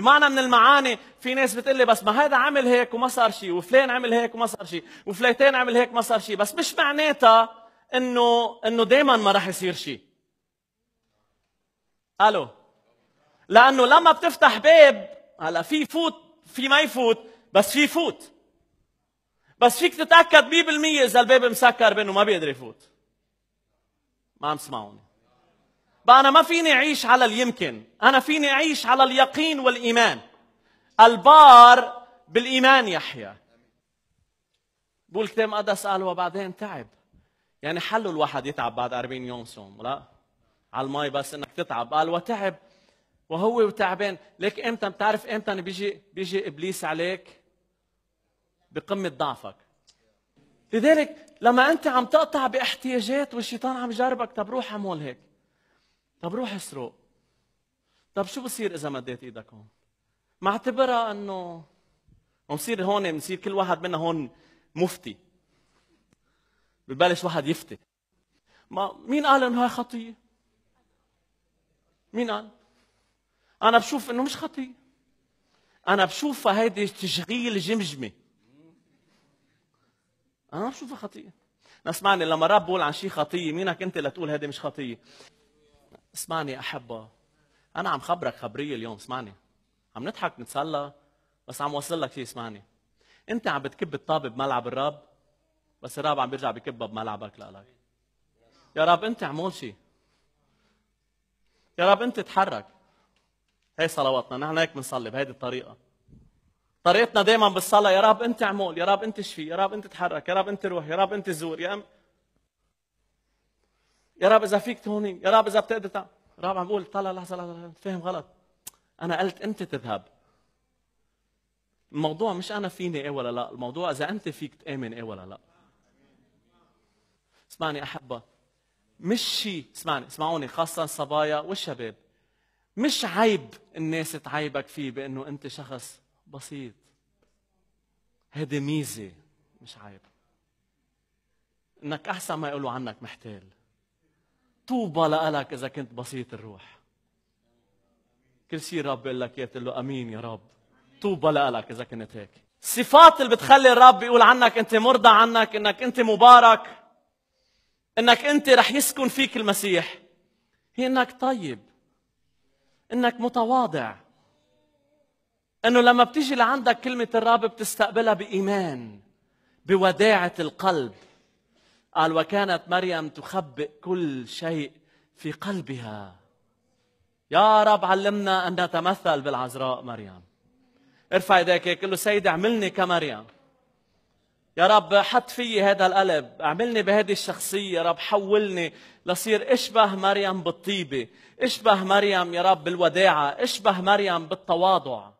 بمعنى من المعاني في ناس بتقلي بس ما هذا عمل هيك وما صار شيء وفلان عمل هيك وما صار شيء وفلانتين عمل هيك ما صار شيء بس مش معناتها انه انه دائما ما راح يصير شيء الو لانه لما بتفتح باب هلا في فوت في ما يفوت بس في فوت بس فيك تتاكد 100% اذا الباب مسكر بانه ما بيقدر يفوت ما عم تسمعوني بقى أنا ما فيني أعيش على اليمكن أنا فيني أعيش على اليقين والإيمان البار بالإيمان يحيا بقول كتاب مقدس قال وبعدين تعب يعني حلو الواحد يتعب بعد 40 يوم صوم لا على المي بس انك تتعب قال وتعب وهو وتعبان ليك امتى بتعرف امتى بيجي بيجي ابليس عليك بقمه ضعفك لذلك لما انت عم تقطع باحتياجات والشيطان عم يجربك طب روح اعمل هيك طب روح اسرق طب شو بصير اذا مديت ايدك هون ما اعتبرها انه بنصير هون بنصير كل واحد منا هون مفتي ببلش واحد يفتي ما مين قال انه هاي خطيه مين قال انا بشوف انه مش خطيه انا بشوفها هيدي تشغيل جمجمه انا ما بشوفها خطيه اسمعني لما رب بقول عن شيء خطيه مينك انت لتقول هيدي مش خطيه اسمعني يا أحبة أنا عم خبرك خبرية اليوم اسمعني عم نضحك نتسلى بس عم وصل لك شيء اسمعني أنت عم بتكب الطابة بملعب الرب بس الرب عم بيرجع بكبها بملعبك لك يا رب أنت اعمل شيء يا رب أنت تحرك هي صلواتنا نحن هيك بنصلي بهيدي الطريقة طريقتنا دائما بالصلاة يا رب أنت اعمل يا رب أنت شفي يا رب أنت تحرك يا رب أنت روح يا رب أنت زور يا أم يا رب اذا فيك تهوني يا رب اذا بتقدر تعمل رب عم بقول طلع لحظه لحظه فاهم غلط انا قلت انت تذهب الموضوع مش انا فيني ايه ولا لا الموضوع اذا انت فيك تامن ايه ولا لا اسمعني احبه مش شيء اسمعني اسمعوني خاصه الصبايا والشباب مش عيب الناس تعيبك فيه بانه انت شخص بسيط هذه ميزه مش عيب انك احسن ما يقولوا عنك محتال طوبى لك إذا كنت بسيط الروح كل شيء الرب بيقول لك إياه بتقول له أمين يا رب طوبى لك إذا كنت هيك الصفات اللي بتخلي الرب يقول عنك أنت مرضى عنك أنك أنت مبارك أنك أنت رح يسكن فيك المسيح هي أنك طيب أنك متواضع أنه لما بتيجي لعندك كلمة الرب بتستقبلها بإيمان بوداعة القلب قال وكانت مريم تخبئ كل شيء في قلبها يا رب علمنا أن نتمثل بالعذراء مريم ارفع ايديك قل له سيدي اعملني كمريم يا رب حط فيي هذا القلب اعملني بهذه الشخصية يا رب حولني لصير اشبه مريم بالطيبة اشبه مريم يا رب بالوداعة اشبه مريم بالتواضع